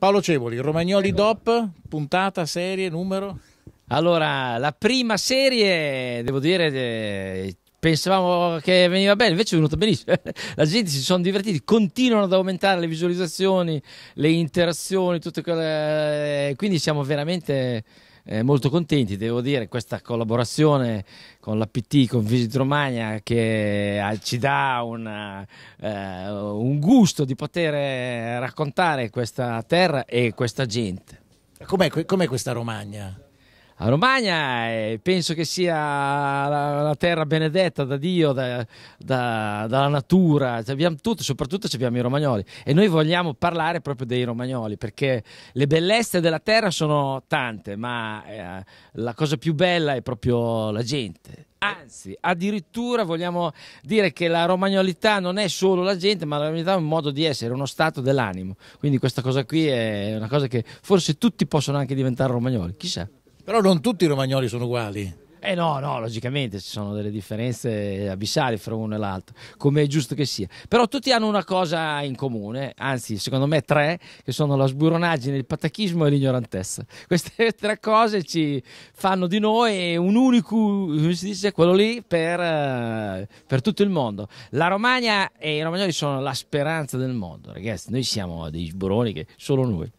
Paolo Cevoli, Romagnoli DOP, puntata, serie, numero? Allora, la prima serie, devo dire, eh, pensavamo che veniva bene, invece è venuta benissimo. La gente si sono divertiti, continuano ad aumentare le visualizzazioni, le interazioni, tutto quelle... Eh, quindi siamo veramente eh, molto contenti, devo dire, questa collaborazione con l'APT, con Visit Romagna, che eh, ci dà una, eh, un gusto di poter eh, raccontare questa terra e questa gente. Com'è, com questa Romagna? a Romagna e eh, penso che sia la, la terra benedetta da Dio, da, da, dalla natura, abbiamo tutto, soprattutto abbiamo i romagnoli e noi vogliamo parlare proprio dei romagnoli perché le bellezze della terra sono tante, ma eh, la cosa più bella è proprio la gente. Anzi, addirittura vogliamo dire che la romagnolità non è solo la gente, ma la romagnolità è un modo di essere, uno stato dell'animo. Quindi questa cosa qui è una cosa che forse tutti possono anche diventare romagnoli, chissà. Però non tutti i romagnoli sono uguali. Eh no, no, logicamente ci sono delle differenze abissali fra uno e l'altro, come è giusto che sia. Però tutti hanno una cosa in comune, anzi, secondo me tre, che sono la sburonaggine, il patachismo e l'ignorantezza. Queste tre cose ci fanno di noi un unico, come si dice, quello lì per, eh, per tutto il mondo. La Romagna e i romagnoli sono la speranza del mondo, ragazzi. Noi siamo dei sburoni che solo noi.